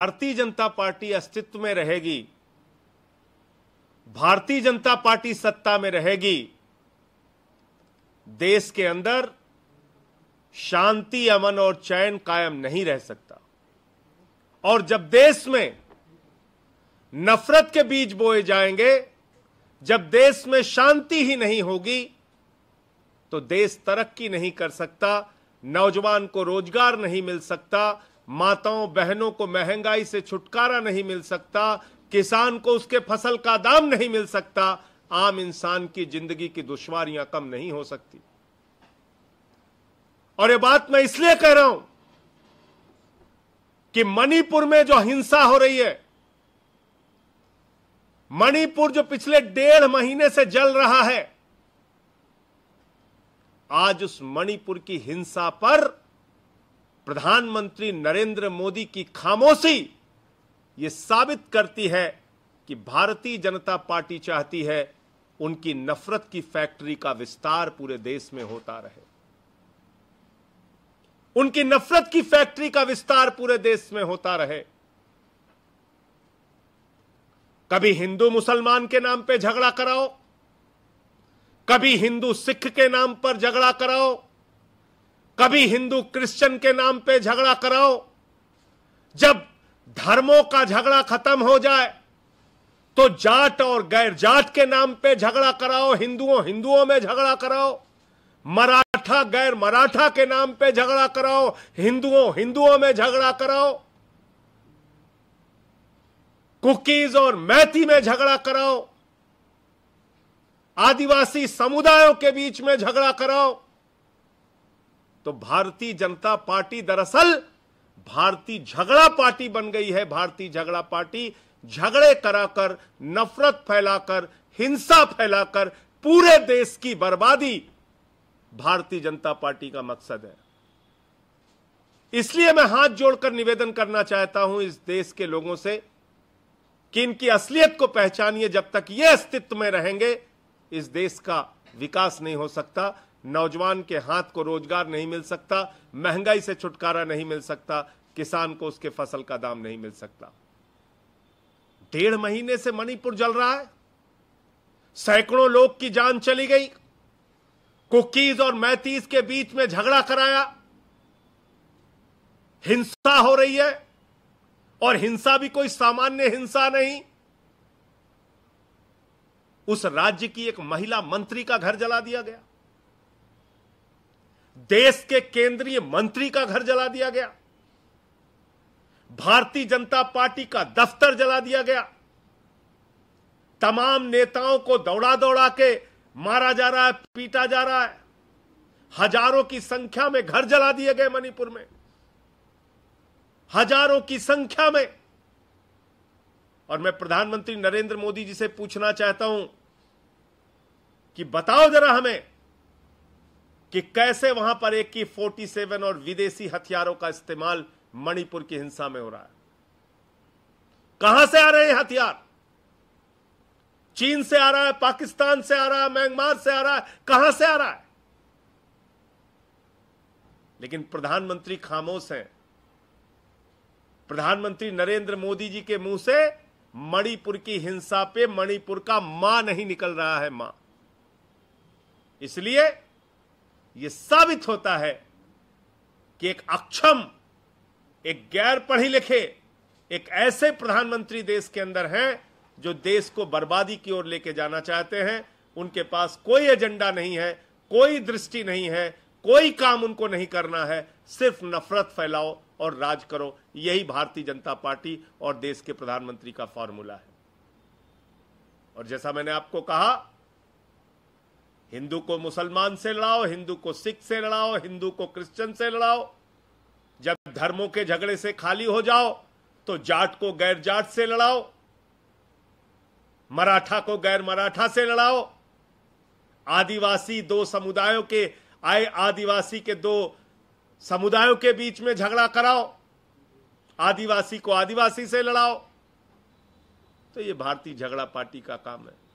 भारतीय जनता पार्टी अस्तित्व में रहेगी भारतीय जनता पार्टी सत्ता में रहेगी देश के अंदर शांति अमन और चयन कायम नहीं रह सकता और जब देश में नफरत के बीज बोए जाएंगे जब देश में शांति ही नहीं होगी तो देश तरक्की नहीं कर सकता नौजवान को रोजगार नहीं मिल सकता माताओं बहनों को महंगाई से छुटकारा नहीं मिल सकता किसान को उसके फसल का दाम नहीं मिल सकता आम इंसान की जिंदगी की दुश्वारियां कम नहीं हो सकती और ये बात मैं इसलिए कह रहा हूं कि मणिपुर में जो हिंसा हो रही है मणिपुर जो पिछले डेढ़ महीने से जल रहा है आज उस मणिपुर की हिंसा पर प्रधानमंत्री नरेंद्र मोदी की खामोशी ये साबित करती है कि भारतीय जनता पार्टी चाहती है उनकी नफरत की फैक्ट्री का विस्तार पूरे देश में होता रहे उनकी नफरत की फैक्ट्री का विस्तार पूरे देश में होता रहे कभी हिंदू मुसलमान के नाम पे झगड़ा कराओ कभी हिंदू सिख के नाम पर झगड़ा कराओ कभी हिंदू क्रिश्चियन के नाम पे झगड़ा कराओ जब धर्मों का झगड़ा खत्म हो जाए तो जाट और गैर जाट के नाम पे झगड़ा कराओ हिंदुओं हिंदुओं में झगड़ा कराओ मराठा गैर मराठा के नाम पे झगड़ा कराओ हिंदुओं हिंदुओं में झगड़ा कराओ कुकीज और मैथी में झगड़ा कराओ आदिवासी समुदायों के बीच में झगड़ा कराओ तो भारतीय जनता पार्टी दरअसल भारतीय झगड़ा पार्टी बन गई है भारतीय झगड़ा पार्टी झगड़े कराकर नफरत फैलाकर हिंसा फैलाकर पूरे देश की बर्बादी भारतीय जनता पार्टी का मकसद है इसलिए मैं हाथ जोड़कर निवेदन करना चाहता हूं इस देश के लोगों से कि इनकी असलियत को पहचानिए जब तक ये अस्तित्व में रहेंगे इस देश का विकास नहीं हो सकता नौजवान के हाथ को रोजगार नहीं मिल सकता महंगाई से छुटकारा नहीं मिल सकता किसान को उसके फसल का दाम नहीं मिल सकता डेढ़ महीने से मणिपुर जल रहा है सैकड़ों लोग की जान चली गई कुकीज और मैथीज के बीच में झगड़ा कराया हिंसा हो रही है और हिंसा भी कोई सामान्य हिंसा नहीं उस राज्य की एक महिला मंत्री का घर जला दिया गया देश के केंद्रीय मंत्री का घर जला दिया गया भारतीय जनता पार्टी का दफ्तर जला दिया गया तमाम नेताओं को दौड़ा दौड़ा के मारा जा रहा है पीटा जा रहा है हजारों की संख्या में घर जला दिए गए मणिपुर में हजारों की संख्या में और मैं प्रधानमंत्री नरेंद्र मोदी जी से पूछना चाहता हूं कि बताओ जरा हमें कि कैसे वहां पर एक की फोर्टी सेवन और विदेशी हथियारों का इस्तेमाल मणिपुर की हिंसा में हो रहा है कहां से आ रहे हैं हथियार चीन से आ रहा है पाकिस्तान से आ रहा है म्यांमार से आ रहा है कहां से आ रहा है लेकिन प्रधानमंत्री खामोश हैं प्रधानमंत्री नरेंद्र मोदी जी के मुंह से मणिपुर की हिंसा पे मणिपुर का मां नहीं निकल रहा है मां इसलिए यह साबित होता है कि एक अक्षम एक गैर पढ़े लिखे एक ऐसे प्रधानमंत्री देश के अंदर हैं जो देश को बर्बादी की ओर लेके जाना चाहते हैं उनके पास कोई एजेंडा नहीं है कोई दृष्टि नहीं है कोई काम उनको नहीं करना है सिर्फ नफरत फैलाओ और राज करो यही भारतीय जनता पार्टी और देश के प्रधानमंत्री का फॉर्मूला है और जैसा मैंने आपको कहा हिंदू को मुसलमान से लड़ाओ हिंदू को सिख से लड़ाओ हिंदू को क्रिश्चियन से लड़ाओ जब धर्मों के झगड़े से खाली हो जाओ तो जाट को गैर जाट से लड़ाओ मराठा को गैर मराठा से लड़ाओ आदिवासी दो समुदायों के आए आदिवासी के दो समुदायों के बीच में झगड़ा कराओ आदिवासी को आदिवासी से लड़ाओ तो ये भारतीय झगड़ा पार्टी का काम है